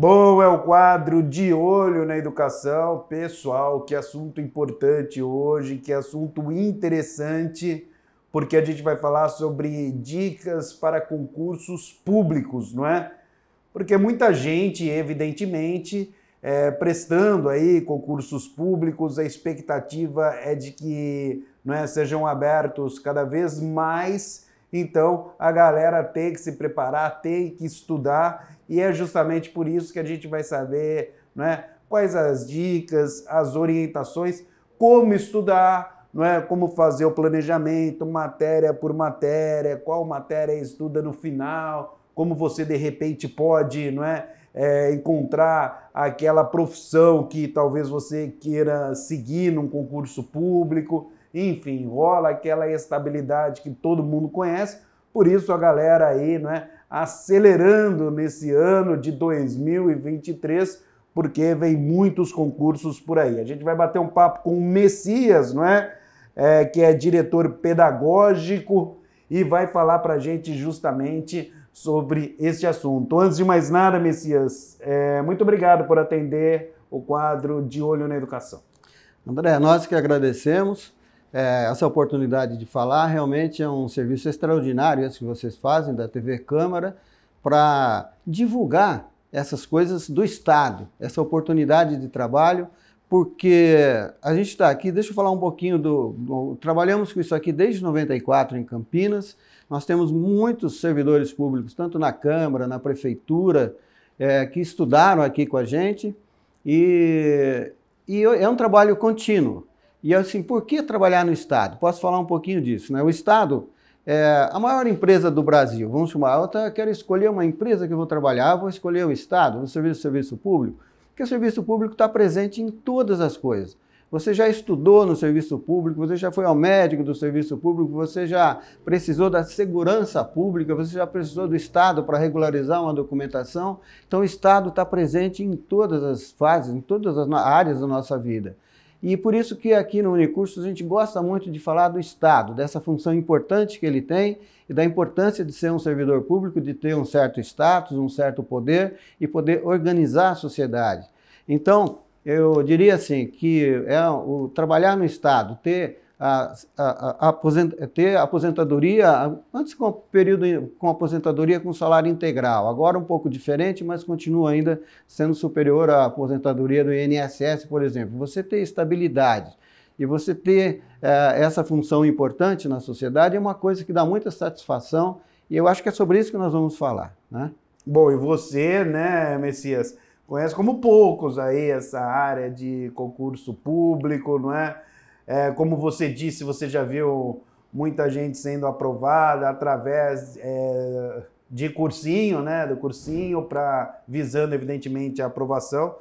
Bom, é o quadro de olho na educação. Pessoal, que assunto importante hoje, que assunto interessante, porque a gente vai falar sobre dicas para concursos públicos, não é? Porque muita gente, evidentemente, é, prestando aí concursos públicos, a expectativa é de que não é, sejam abertos cada vez mais. Então a galera tem que se preparar, tem que estudar e é justamente por isso que a gente vai saber né, quais as dicas, as orientações, como estudar, não é? como fazer o planejamento, matéria por matéria, qual matéria estuda no final, como você de repente pode não é, é encontrar aquela profissão que talvez você queira seguir num concurso público, enfim, rola aquela estabilidade que todo mundo conhece, por isso a galera aí, não é? acelerando nesse ano de 2023, porque vem muitos concursos por aí. A gente vai bater um papo com o Messias, não é? é que é diretor pedagógico e vai falar para a gente justamente sobre este assunto. Antes de mais nada, Messias, é, muito obrigado por atender o quadro de Olho na Educação. André, nós que agradecemos é, essa oportunidade de falar. Realmente é um serviço extraordinário esse que vocês fazem da TV Câmara para divulgar essas coisas do Estado, essa oportunidade de trabalho, porque a gente está aqui, deixa eu falar um pouquinho do, do, Trabalhamos com isso aqui desde 94 em Campinas, nós temos muitos servidores públicos, tanto na Câmara, na Prefeitura, é, que estudaram aqui com a gente, e, e é um trabalho contínuo. E assim, por que trabalhar no Estado? Posso falar um pouquinho disso, né? O Estado é a maior empresa do Brasil. Vamos chamar, eu tá, quero escolher uma empresa que eu vou trabalhar, vou escolher o Estado, vou servir o serviço público, porque o serviço público está presente em todas as coisas. Você já estudou no serviço público, você já foi ao médico do serviço público, você já precisou da segurança pública, você já precisou do Estado para regularizar uma documentação. Então, o Estado está presente em todas as fases, em todas as áreas da nossa vida. E por isso que aqui no Unicursos a gente gosta muito de falar do Estado, dessa função importante que ele tem e da importância de ser um servidor público, de ter um certo status, um certo poder e poder organizar a sociedade. Então, eu diria assim que é o trabalhar no Estado, ter a, a, a ter aposentadoria, antes com período com aposentadoria com salário integral, agora um pouco diferente, mas continua ainda sendo superior à aposentadoria do INSS, por exemplo. Você ter estabilidade e você ter é, essa função importante na sociedade é uma coisa que dá muita satisfação e eu acho que é sobre isso que nós vamos falar. Né? Bom, e você, né, Messias, conhece como poucos aí essa área de concurso público, não é? É, como você disse, você já viu muita gente sendo aprovada através é, de cursinho, né? Do cursinho para visando evidentemente a aprovação.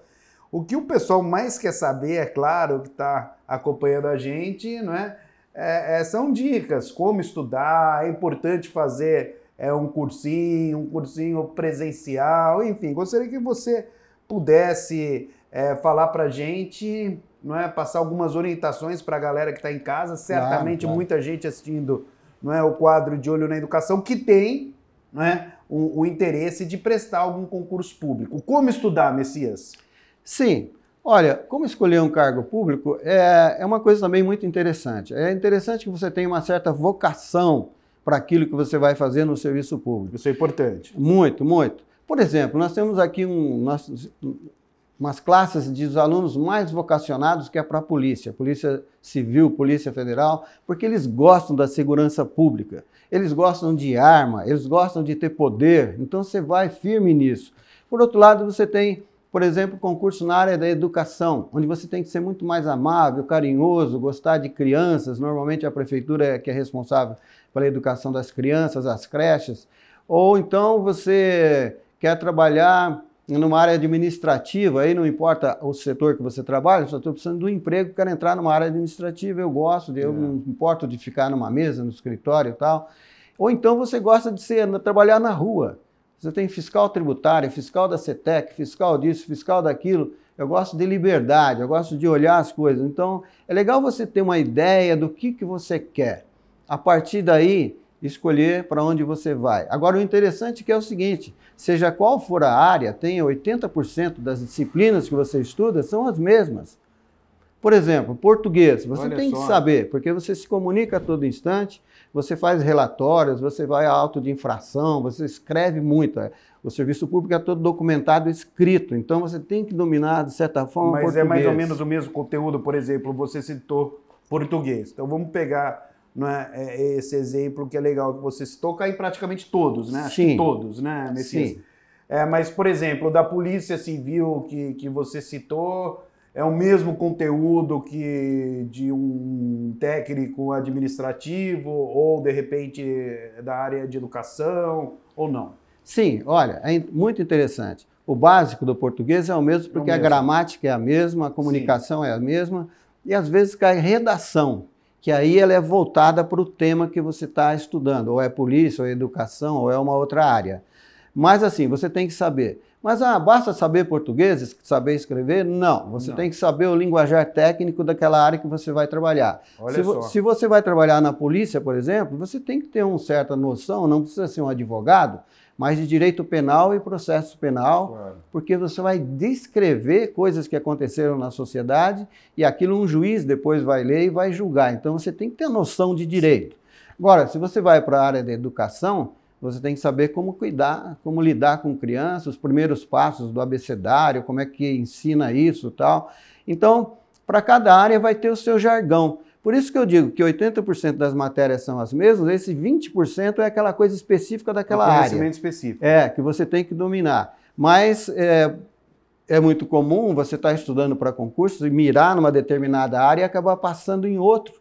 O que o pessoal mais quer saber, é claro, que está acompanhando a gente, não é? é? é? são dicas, como estudar, é importante fazer é, um cursinho, um cursinho presencial, enfim, gostaria que você pudesse é, falar para gente, não é, passar algumas orientações para a galera que está em casa. Certamente claro, claro. muita gente assistindo, não é, o quadro de olho na educação que tem, não é, o, o interesse de prestar algum concurso público. Como estudar, Messias? Sim. Olha, como escolher um cargo público é, é uma coisa também muito interessante. É interessante que você tenha uma certa vocação para aquilo que você vai fazer no serviço público. Isso é importante. Muito, muito. Por exemplo, nós temos aqui um. Nós, umas classes de alunos mais vocacionados que é para a polícia, polícia civil, polícia federal, porque eles gostam da segurança pública, eles gostam de arma, eles gostam de ter poder, então você vai firme nisso. Por outro lado, você tem, por exemplo, concurso na área da educação, onde você tem que ser muito mais amável, carinhoso, gostar de crianças, normalmente a prefeitura é que é responsável pela educação das crianças, as creches, ou então você quer trabalhar numa área administrativa, aí não importa o setor que você trabalha, só estou precisando de um emprego, quero entrar numa área administrativa, eu gosto, de, eu é. não importo de ficar numa mesa, no escritório e tal. Ou então você gosta de ser, trabalhar na rua. Você tem fiscal tributário, fiscal da CETEC, fiscal disso, fiscal daquilo. Eu gosto de liberdade, eu gosto de olhar as coisas. Então, é legal você ter uma ideia do que, que você quer. A partir daí, escolher para onde você vai. Agora, o interessante é, é o seguinte: seja qual for a área, tenha 80% das disciplinas que você estuda são as mesmas. Por exemplo, português, você Olha tem só. que saber, porque você se comunica a todo instante, você faz relatórios, você vai a auto de infração, você escreve muito. É, o serviço público é todo documentado escrito, então você tem que dominar, de certa forma, Mas português. é mais ou menos o mesmo conteúdo, por exemplo, você citou português. Então vamos pegar não é? é, esse exemplo que é legal que você citou, cai em praticamente todos, né? Sim. todos, né, Messias? Sim. É, mas, por exemplo, da Polícia Civil que, que você citou, é o mesmo conteúdo que de um técnico administrativo ou, de repente, da área de educação ou não? Sim, olha, é muito interessante. O básico do português é o mesmo porque é o mesmo. a gramática é a mesma, a comunicação Sim. é a mesma e às vezes cai redação que aí ela é voltada para o tema que você está estudando, ou é polícia, ou é educação, ou é uma outra área. Mas assim, você tem que saber. Mas ah, basta saber português, saber escrever? Não, você Não. tem que saber o linguajar técnico daquela área que você vai trabalhar. Olha se, só. se você vai trabalhar na polícia, por exemplo, você tem que ter uma certa noção, não precisa ser um advogado, mas de direito penal e processo penal, claro. porque você vai descrever coisas que aconteceram na sociedade e aquilo um juiz depois vai ler e vai julgar. Então você tem que ter noção de direito. Agora, se você vai para a área da educação, você tem que saber como cuidar, como lidar com crianças, os primeiros passos do abecedário, como é que ensina isso, tal. Então, para cada área vai ter o seu jargão. Por isso que eu digo que 80% das matérias são as mesmas, esse 20% é aquela coisa específica daquela é conhecimento área. específico. É, que você tem que dominar. Mas é, é muito comum você estar tá estudando para concursos e mirar numa determinada área e acabar passando em outro.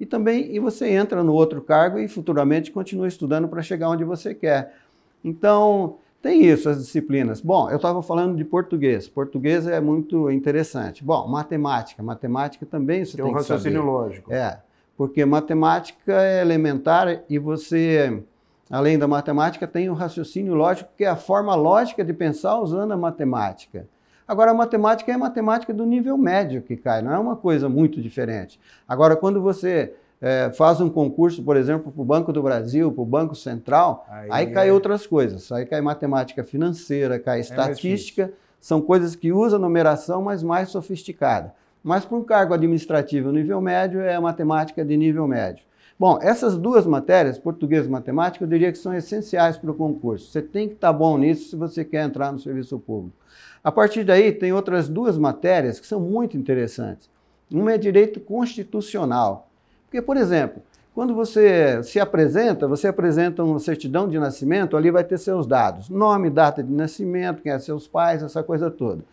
E também e você entra no outro cargo e futuramente continua estudando para chegar onde você quer. Então, tem isso, as disciplinas. Bom, eu estava falando de português. Português é muito interessante. Bom, matemática. Matemática também você tem, tem um raciocínio saber. lógico. É, porque matemática é elementar e você, além da matemática, tem o um raciocínio lógico, que é a forma lógica de pensar usando a matemática. Agora, a matemática é a matemática do nível médio que cai, não é uma coisa muito diferente. Agora, quando você é, faz um concurso, por exemplo, para o Banco do Brasil, para o Banco Central, aí, aí cai é. outras coisas. Aí cai matemática financeira, cai é estatística, são coisas que usam numeração, mas mais sofisticada. Mas para um cargo administrativo nível médio, é matemática de nível médio. Bom, essas duas matérias, português e matemática, eu diria que são essenciais para o concurso. Você tem que estar tá bom nisso se você quer entrar no serviço público. A partir daí, tem outras duas matérias que são muito interessantes. Uma é direito constitucional. Porque, por exemplo, quando você se apresenta, você apresenta uma certidão de nascimento, ali vai ter seus dados, nome, data de nascimento, quem é seus pais, essa coisa toda.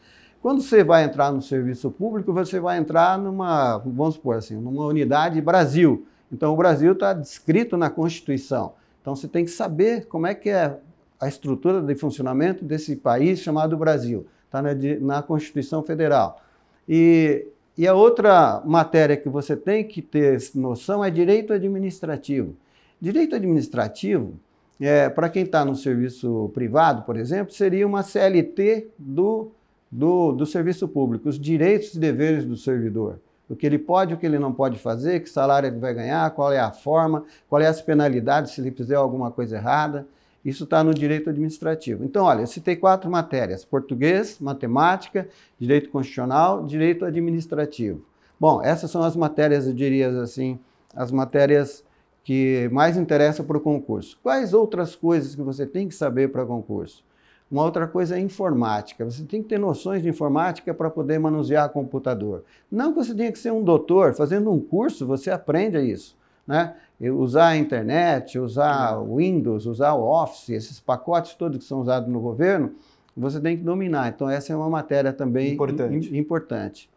Quando você vai entrar no serviço público, você vai entrar numa, vamos supor assim, numa unidade Brasil. Então, o Brasil está descrito na Constituição. Então, você tem que saber como é que é a estrutura de funcionamento desse país chamado Brasil. Está na, na Constituição Federal. E e a outra matéria que você tem que ter noção é direito administrativo. Direito administrativo, é, para quem está no serviço privado, por exemplo, seria uma CLT do, do, do serviço público, os direitos e deveres do servidor o que ele pode, o que ele não pode fazer, que salário ele vai ganhar, qual é a forma, qual é as penalidades se ele fizer alguma coisa errada. Isso está no direito administrativo. Então, olha, eu citei quatro matérias: português, matemática, direito constitucional, direito administrativo. Bom, essas são as matérias, eu diria assim, as matérias que mais interessam para o concurso. Quais outras coisas que você tem que saber para concurso? Uma outra coisa é informática. Você tem que ter noções de informática para poder manusear computador. Não que você tenha que ser um doutor, fazendo um curso você aprende isso né? usar a internet, usar o Windows, usar o Office, esses pacotes todos que são usados no governo, você tem que dominar. Então, essa é uma matéria também importante. importante.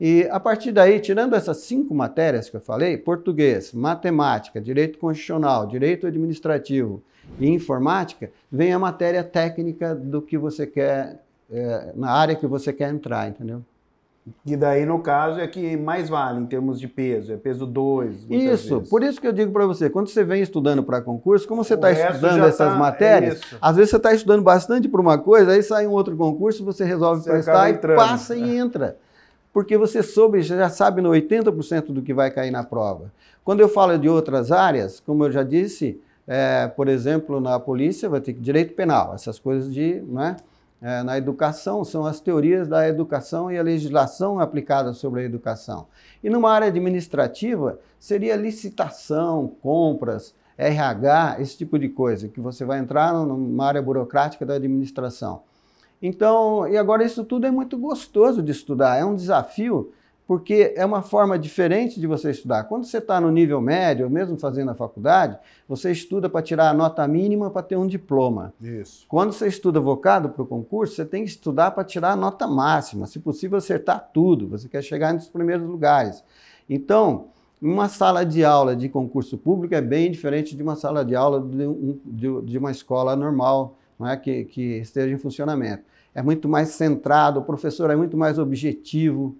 E a partir daí, tirando essas cinco matérias que eu falei português, matemática, direito constitucional, direito administrativo e informática vem a matéria técnica do que você quer, é, na área que você quer entrar, entendeu? E daí, no caso, é que mais vale em termos de peso, é peso 2. Isso, vezes. por isso que eu digo para você, quando você vem estudando para concurso, como você tá está estudando essas tá, é matérias, é às vezes você está estudando bastante para uma coisa, aí sai um outro concurso, você resolve você prestar e passa e é. entra. Porque você soube, já sabe no 80% do que vai cair na prova. Quando eu falo de outras áreas, como eu já disse, é, por exemplo, na polícia vai ter direito penal, essas coisas de. Não é? é, na educação são as teorias da educação e a legislação aplicada sobre a educação. E numa área administrativa, seria licitação, compras, RH, esse tipo de coisa, que você vai entrar numa área burocrática da administração. Então, e agora isso tudo é muito gostoso de estudar, é um desafio porque é uma forma diferente de você estudar. Quando você está no nível médio, ou mesmo fazendo a faculdade, você estuda para tirar a nota mínima para ter um diploma. Isso. Quando você estuda vocado para o concurso, você tem que estudar para tirar a nota máxima, se possível acertar tudo. Você quer chegar nos primeiros lugares. Então, uma sala de aula de concurso público é bem diferente de uma sala de aula de, uma escola normal, não é? que, que esteja em funcionamento. É muito mais centrado, o professor é muito mais objetivo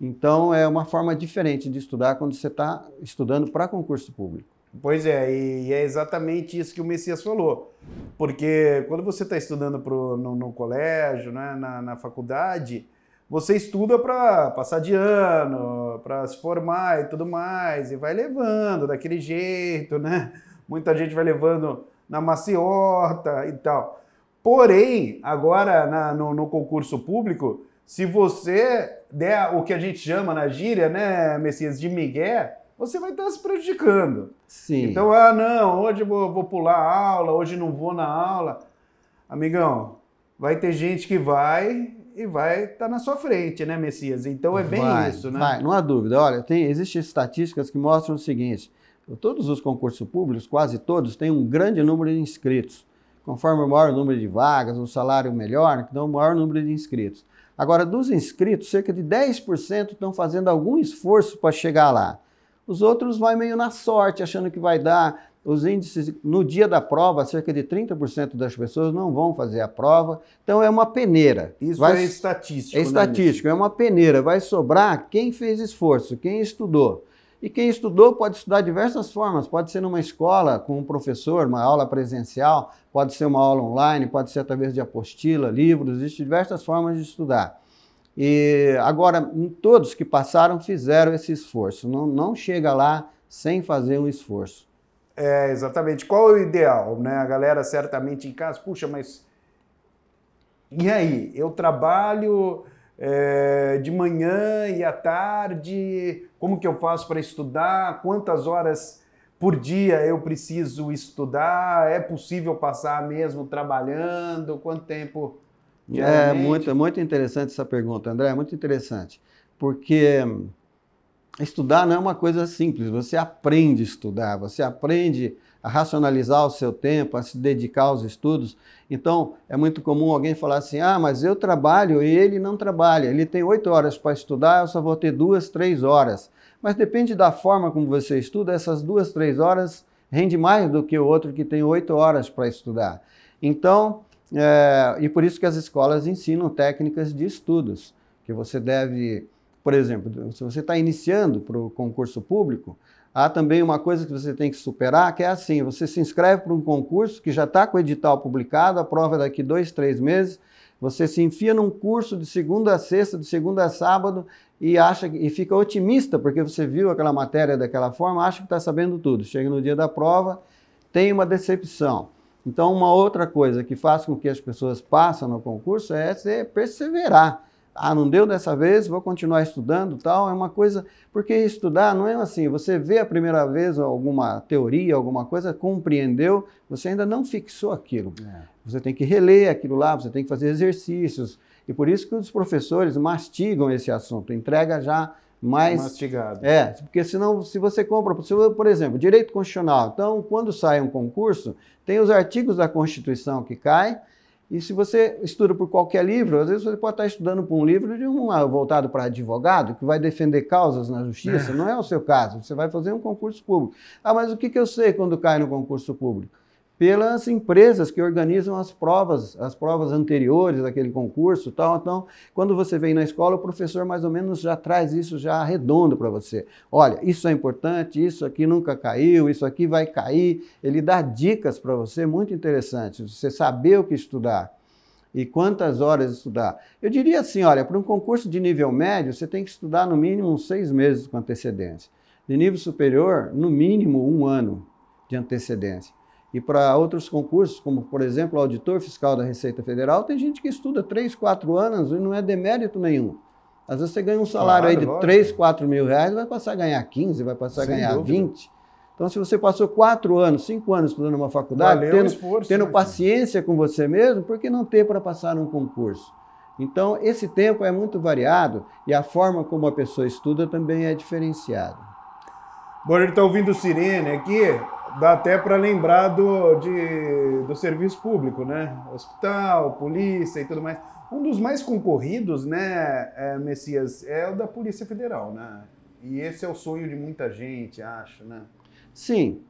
então é uma forma diferente de estudar quando você está estudando para concurso público. Pois é, e é exatamente isso que o Messias falou. Porque quando você está estudando pro, no, no colégio, né, na, na faculdade, você estuda para passar de ano, para se formar e tudo mais, e vai levando daquele jeito, né? Muita gente vai levando na maciota e tal. Porém, agora na, no, no concurso público, se você der o que a gente chama na gíria, né, Messias, de migué, você vai estar se prejudicando. Sim. Então, ah, não, hoje vou, vou pular a aula, hoje não vou na aula. Amigão, vai ter gente que vai e vai estar tá na sua frente, né, Messias? Então é bem vai, isso, né? Vai, não há dúvida. Olha, tem, existem estatísticas que mostram o seguinte: todos os concursos públicos, quase todos, têm um grande número de inscritos. Conforme o maior número de vagas, o salário melhor, então o maior número de inscritos. Agora, dos inscritos, cerca de 10% estão fazendo algum esforço para chegar lá. Os outros vai meio na sorte, achando que vai dar. Os índices no dia da prova, cerca de 30% das pessoas não vão fazer a prova. Então é uma peneira. Isso vai... é estatístico. É né, estatístico, né? é uma peneira. Vai sobrar quem fez esforço, quem estudou. E quem estudou pode estudar de diversas formas. Pode ser numa escola com um professor, uma aula presencial, pode ser uma aula online, pode ser através de apostila, livros, existem diversas formas de estudar. E agora, todos que passaram fizeram esse esforço. Não, não chega lá sem fazer um esforço. É, exatamente. Qual é o ideal? Né? A galera certamente em casa, puxa, mas. E aí? Eu trabalho é, de manhã e à tarde, como que eu faço para estudar? Quantas horas por dia eu preciso estudar? É possível passar mesmo trabalhando? Quanto tempo? É muito, muito interessante essa pergunta, André. É muito interessante. Porque estudar não é uma coisa simples. Você aprende a estudar, você aprende a racionalizar o seu tempo, a se dedicar aos estudos. Então, é muito comum alguém falar assim: ah, mas eu trabalho e ele não trabalha. Ele tem oito horas para estudar, eu só vou ter duas, três horas. Mas depende da forma como você estuda, essas duas, três horas rende mais do que o outro que tem oito horas para estudar. Então, é, e por isso que as escolas ensinam técnicas de estudos, que você deve, por exemplo, se você está iniciando para o concurso público, Há também uma coisa que você tem que superar, que é assim: você se inscreve para um concurso que já está com o edital publicado, a prova é daqui dois, três meses. Você se enfia num curso de segunda a sexta, de segunda a sábado e acha e fica otimista porque você viu aquela matéria daquela forma, acha que está sabendo tudo. Chega no dia da prova, tem uma decepção. Então, uma outra coisa que faz com que as pessoas passem no concurso é perseverar ah, não deu dessa vez, vou continuar estudando, tal, é uma coisa, porque estudar não é assim, você vê a primeira vez alguma teoria, alguma coisa, compreendeu, você ainda não fixou aquilo. É. Você tem que reler aquilo lá, você tem que fazer exercícios. E por isso que os professores mastigam esse assunto, entrega já mais mastigado. É, porque senão se você compra, por exemplo, direito constitucional, então quando sai um concurso, tem os artigos da Constituição que caem e se você estuda por qualquer livro, às vezes você pode estar estudando por um livro de um voltado para advogado, que vai defender causas na justiça, é. não é o seu caso. Você vai fazer um concurso público. Ah, mas o que, que eu sei quando cai no concurso público? pelas empresas que organizam as provas, as provas anteriores daquele concurso, tal. Então, quando você vem na escola, o professor mais ou menos já traz isso já redondo para você. Olha, isso é importante, isso aqui nunca caiu, isso aqui vai cair. Ele dá dicas para você muito interessantes, você saber o que estudar e quantas horas estudar. Eu diria assim, olha, para um concurso de nível médio, você tem que estudar no mínimo seis meses com antecedência. De nível superior, no mínimo um ano de antecedência. E para outros concursos, como por exemplo o auditor fiscal da Receita Federal, tem gente que estuda 3, 4 anos e não é demérito nenhum. Às vezes você ganha um salário claro, aí de lógico. 3, 4 mil reais, vai passar a ganhar 15, vai passar a ganhar dúvida. 20. Então, se você passou 4 anos, 5 anos estudando uma faculdade, Valeu tendo, esforço, tendo né, paciência com você mesmo, por que não ter para passar um concurso? Então, esse tempo é muito variado e a forma como a pessoa estuda também é diferenciada. Bom, ele está ouvindo sirene aqui dá até para lembrar do, de, do serviço público, né? Hospital, polícia e tudo mais. Um dos mais concorridos, né, é, Messias, é o da Polícia Federal, né? E esse é o sonho de muita gente, acho, né? Sim.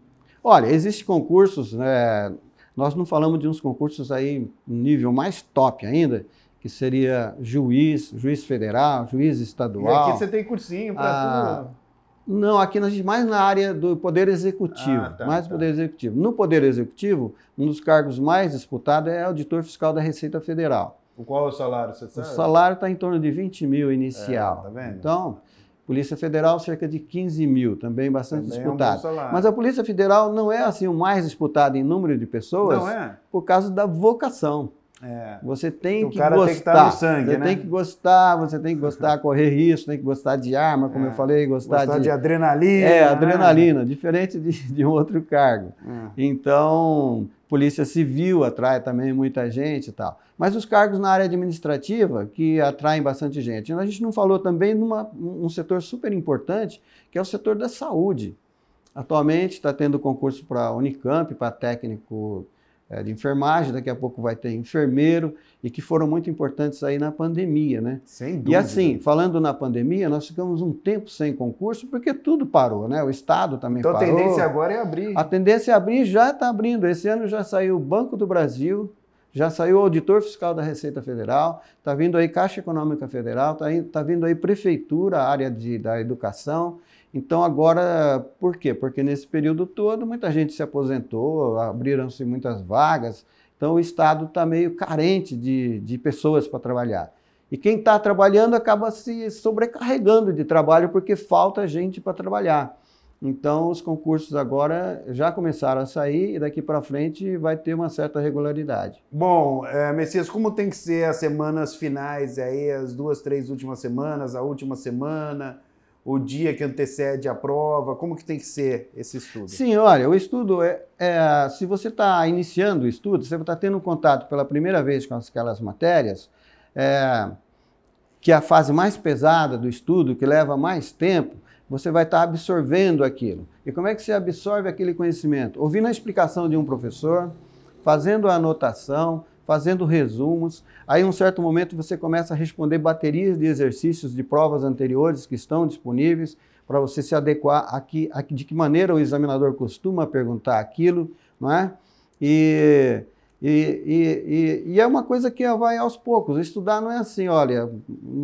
Olha, existem concursos, né? Nós não falamos de uns concursos aí um nível mais top ainda, que seria juiz, juiz federal, juiz estadual. E aqui você tem cursinho para ah, tudo. Não, aqui nós mais na área do Poder Executivo, ah, tá, mais tá. Poder Executivo. No Poder Executivo, um dos cargos mais disputados é auditor fiscal da Receita Federal. O qual é o salário, você sabe? O salário está em torno de 20 mil inicial. É, tá vendo? Então, Polícia Federal cerca de 15 mil, também bastante também disputado. É um Mas a Polícia Federal não é assim o mais disputado em número de pessoas, não é? por causa da vocação. É. Você tem o que cara gostar. Tem que estar tá no sangue, você né? tem que gostar, você tem que gostar, correr risco, tem que gostar de arma, como é. eu falei, gostar, gostar de... de adrenalina. É, né? adrenalina, né? diferente de, de um outro cargo. É. Então, polícia civil atrai também muita gente e tal. Mas os cargos na área administrativa que atraem bastante gente. A gente não falou também numa um setor super importante, que é o setor da saúde. Atualmente está tendo concurso para Unicamp, para técnico eh, de enfermagem, daqui a pouco vai ter enfermeiro, e que foram muito importantes aí na pandemia, né? Sem dúvida. E assim, falando na pandemia, nós ficamos um tempo sem concurso, porque tudo parou, né? O Estado também então, parou. Então a tendência agora é abrir. A tendência é abrir já está abrindo. Esse ano já saiu o Banco do Brasil, já saiu o Auditor Fiscal da Receita Federal, está vindo aí Caixa Econômica Federal, está tá vindo aí Prefeitura, área de, da educação. Então agora, por quê? Porque nesse período todo muita gente se aposentou, abriram-se muitas vagas, então o Estado está meio carente de, de pessoas para trabalhar. E quem está trabalhando acaba se sobrecarregando de trabalho porque falta gente para trabalhar. Então os concursos agora já começaram a sair e daqui para frente vai ter uma certa regularidade. Bom, é, Messias, como tem que ser as semanas finais aí, as duas, três últimas semanas, a última semana? o dia que antecede a prova? Como que tem que ser esse estudo? Sim, olha, o estudo é, é se você está iniciando o estudo, você está tendo contato pela primeira vez com aquelas matérias, é, que é a fase mais pesada do estudo, que leva mais tempo, você vai estar tá absorvendo aquilo. E como é que você absorve aquele conhecimento? Ouvindo a explicação de um professor, fazendo a anotação, fazendo resumos. Aí, em um certo momento, você começa a responder baterias de exercícios de provas anteriores que estão disponíveis para você se adequar a, que, a de que maneira o examinador costuma perguntar aquilo, não é? E, e, e, e, é uma coisa que vai aos poucos. Estudar não é assim, olha,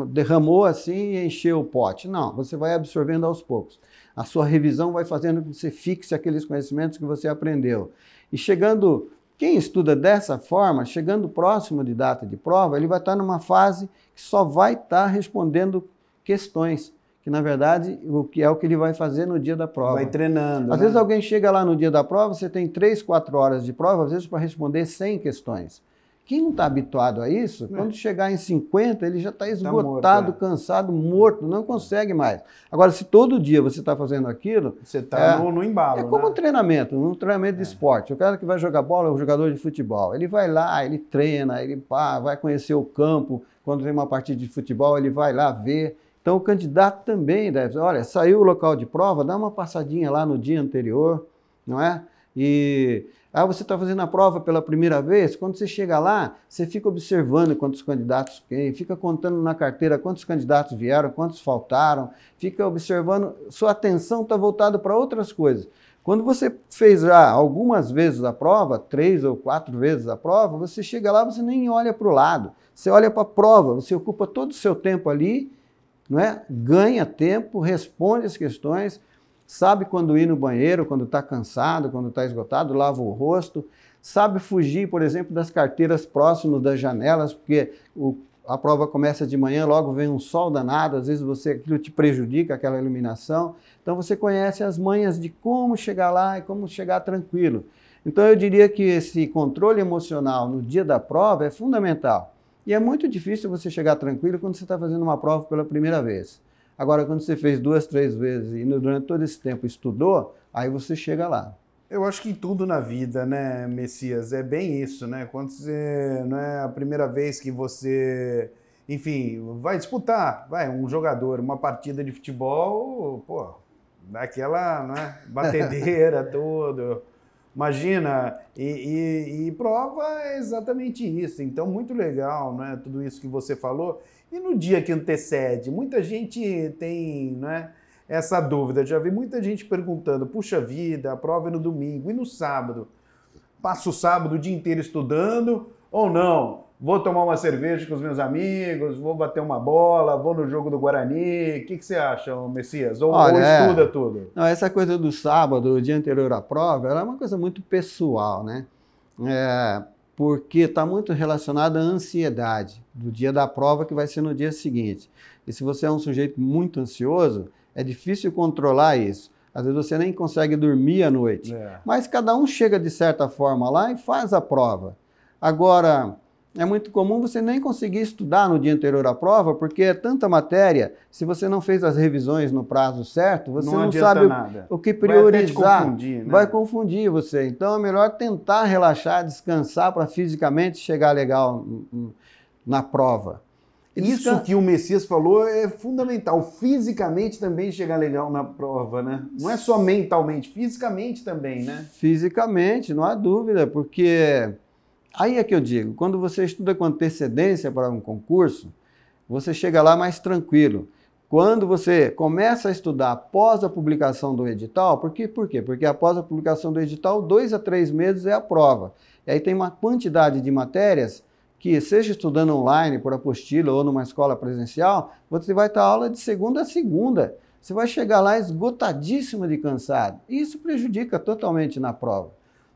derramou assim e encheu o pote. Não, você vai absorvendo aos poucos. A sua revisão vai fazendo que você fixe aqueles conhecimentos que você aprendeu. E chegando quem estuda dessa forma, chegando próximo de data de prova, ele vai estar numa fase que só vai estar respondendo questões, que na verdade o que é o que ele vai fazer no dia da prova. Vai treinando. Às né? vezes alguém chega lá no dia da prova, você tem 3, 4 horas de prova, às vezes para responder 100 questões. Quem não está habituado a isso, é. quando chegar em 50, ele já está esgotado, tá morto, é. cansado, morto, não consegue mais. Agora, se todo dia você está fazendo aquilo. Você está é, no, no, embalo. É como né? um treinamento, um treinamento de é. esporte. O cara que vai jogar bola é um jogador de futebol. Ele vai lá, ele treina, ele pá, vai conhecer o campo. Quando tem uma partida de futebol, ele vai lá ver. Então o candidato também deve, olha, saiu o local de prova, dá uma passadinha lá no dia anterior, não é? E ah, você está fazendo a prova pela primeira vez, quando você chega lá, você fica observando quantos candidatos tem, fica contando na carteira quantos candidatos vieram, quantos faltaram, fica observando, sua atenção está voltada para outras coisas. Quando você fez já ah, algumas vezes a prova, três ou quatro vezes a prova, você chega lá, você nem olha para o lado, você olha para a prova, você ocupa todo o seu tempo ali, não é? ganha tempo, responde as questões, sabe quando ir no banheiro, quando está cansado, quando está esgotado, lava o rosto, sabe fugir, por exemplo, das carteiras próximas das janelas, porque o, a prova começa de manhã, logo vem um sol danado, às vezes você aquilo te prejudica aquela iluminação. Então você conhece as manhas de como chegar lá e como chegar tranquilo. Então eu diria que esse controle emocional no dia da prova é fundamental. E é muito difícil você chegar tranquilo quando você está fazendo uma prova pela primeira vez. Agora, quando você fez duas, três vezes e durante todo esse tempo estudou, aí você chega lá. Eu acho que em tudo na vida, né, Messias, é bem isso, né? Quando você, não é a primeira vez que você, enfim, vai disputar, vai um jogador, uma partida de futebol, pô, daquela, é? batedeira todo. Imagina, e, e, e prova é exatamente isso. Então, muito legal, né? Tudo isso que você falou. E no dia que antecede? Muita gente tem né, essa dúvida. Já vi muita gente perguntando: puxa vida, a prova é no domingo e no sábado? Passo o sábado o dia inteiro estudando ou não? Vou tomar uma cerveja com os meus amigos, vou bater uma bola, vou no jogo do Guarani. O que, que você acha, Messias? Ou, Olha, ou é. estuda é... tudo? Não, essa coisa do sábado, o dia anterior à prova, era uma coisa muito pessoal, né? É, porque está muito relacionado à ansiedade do dia da prova, que vai ser no dia seguinte. E se você é um sujeito muito ansioso, é difícil controlar isso. Às vezes você nem consegue dormir à noite. É. Mas cada um chega de certa forma lá e faz a prova. Agora, é muito comum você nem conseguir estudar no dia anterior à prova, porque é tanta matéria. Se você não fez as revisões no prazo certo, você não, não sabe o, o que priorizar. Vai confundir, né? vai confundir você. Então é melhor tentar relaxar, descansar para fisicamente chegar legal na prova. Isso que o Messias falou é fundamental. Fisicamente também chegar legal na prova, né? Não é só mentalmente, fisicamente também, né? Fisicamente, não há dúvida, porque Aí é que eu digo, quando você estuda com antecedência para um concurso, você chega lá mais tranquilo. Quando você começa a estudar após a publicação do edital, por quê? Por quê? Porque após a publicação do edital, dois a três meses é a prova. E aí tem uma quantidade de matérias que, seja estudando online, por apostila ou numa escola presencial, você vai estar aula de segunda a segunda. Você vai chegar lá esgotadíssimo de cansado. E isso prejudica totalmente na prova.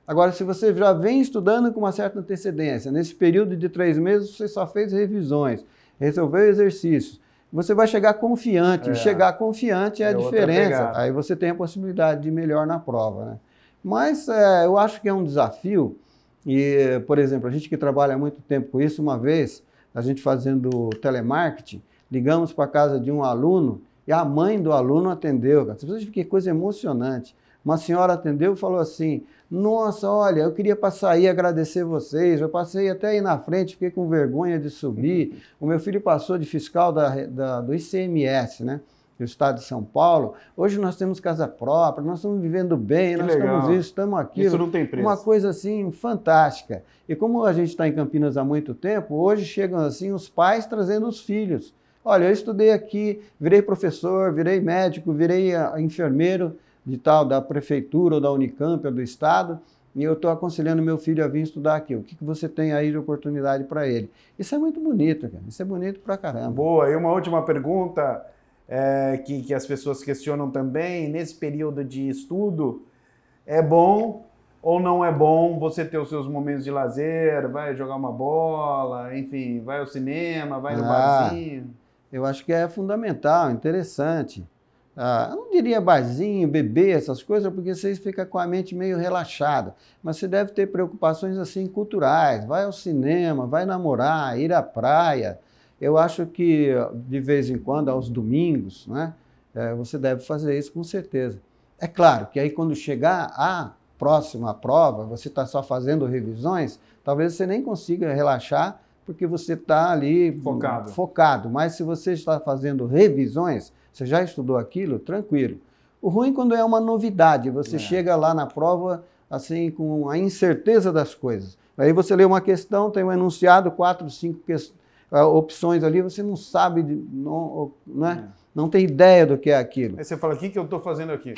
Agora, se você já vem estudando com uma certa antecedência, nesse período de três meses você só fez revisões, resolveu exercícios, você vai chegar confiante. É. Chegar confiante é, é a diferença. Aí você tem a possibilidade de melhor na prova. Né? Mas é, eu acho que é um desafio. E, por exemplo, a gente que trabalha há muito tempo com isso, uma vez, a gente fazendo telemarketing, ligamos para a casa de um aluno e a mãe do aluno atendeu. Cara. Você que coisa emocionante. Uma senhora atendeu e falou assim: nossa, olha, eu queria passar aí agradecer vocês. Eu passei até aí na frente, fiquei com vergonha de subir. Uhum. O meu filho passou de fiscal da, da, do ICMS, né? do estado de São Paulo. Hoje nós temos casa própria, nós estamos vivendo bem, que nós legal. estamos isso, estamos aqui. Isso não tem preço. Uma coisa assim fantástica. E como a gente está em Campinas há muito tempo, hoje chegam assim os pais trazendo os filhos. Olha, eu estudei aqui, virei professor, virei médico, virei ah, enfermeiro de tal, da prefeitura ou da Unicamp ou do Estado, e eu estou aconselhando meu filho a vir estudar aqui. O que, que você tem aí de oportunidade para ele? Isso é muito bonito, cara. Isso é bonito pra caramba. Boa, e uma última pergunta é, que, que as pessoas questionam também. Nesse período de estudo, é bom ou não é bom você ter os seus momentos de lazer, vai jogar uma bola, enfim, vai ao cinema, vai ah, no barzinho? Eu acho que é fundamental, interessante ah, não diria barzinho, beber, essas coisas, porque vocês ficam com a mente meio relaxada. Mas você deve ter preocupações assim culturais. Vai ao cinema, vai namorar, ir à praia. Eu acho que de vez em quando, aos domingos, né, é, você deve fazer isso com certeza. É claro que aí quando chegar a próxima prova, você está só fazendo revisões, talvez você nem consiga relaxar porque você está ali focado. focado. Mas se você está fazendo revisões, você já estudou aquilo? Tranquilo. O ruim é quando é uma novidade, você é. chega lá na prova assim com a incerteza das coisas. Aí você lê uma questão, tem um enunciado, quatro, cinco ah, opções ali, você não sabe, não, né? É. não tem ideia do que é aquilo. Aí você fala, o que, que eu estou fazendo aqui?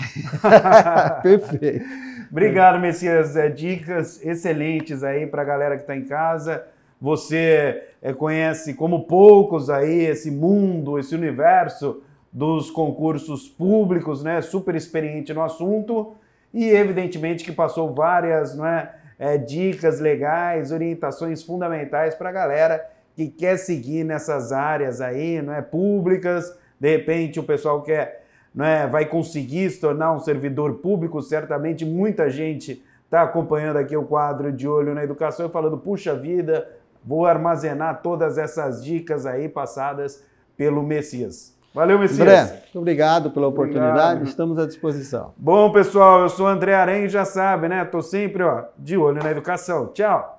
Perfeito. Obrigado, Messias. É, dicas excelentes aí para a galera que está em casa. Você é, conhece como poucos aí esse mundo, esse universo dos concursos públicos, né, super experiente no assunto e evidentemente que passou várias né, é, dicas legais, orientações fundamentais para a galera que quer seguir nessas áreas aí, não é públicas. De repente o pessoal quer, não é, vai conseguir se tornar um servidor público. Certamente muita gente está acompanhando aqui o quadro de olho na educação e falando puxa vida, vou armazenar todas essas dicas aí passadas pelo Messias. Valeu, Messias. André, muito obrigado pela oportunidade, obrigado. estamos à disposição. Bom, pessoal, eu sou André Arém, já sabe, né? estou sempre, ó, de olho na educação. Tchau.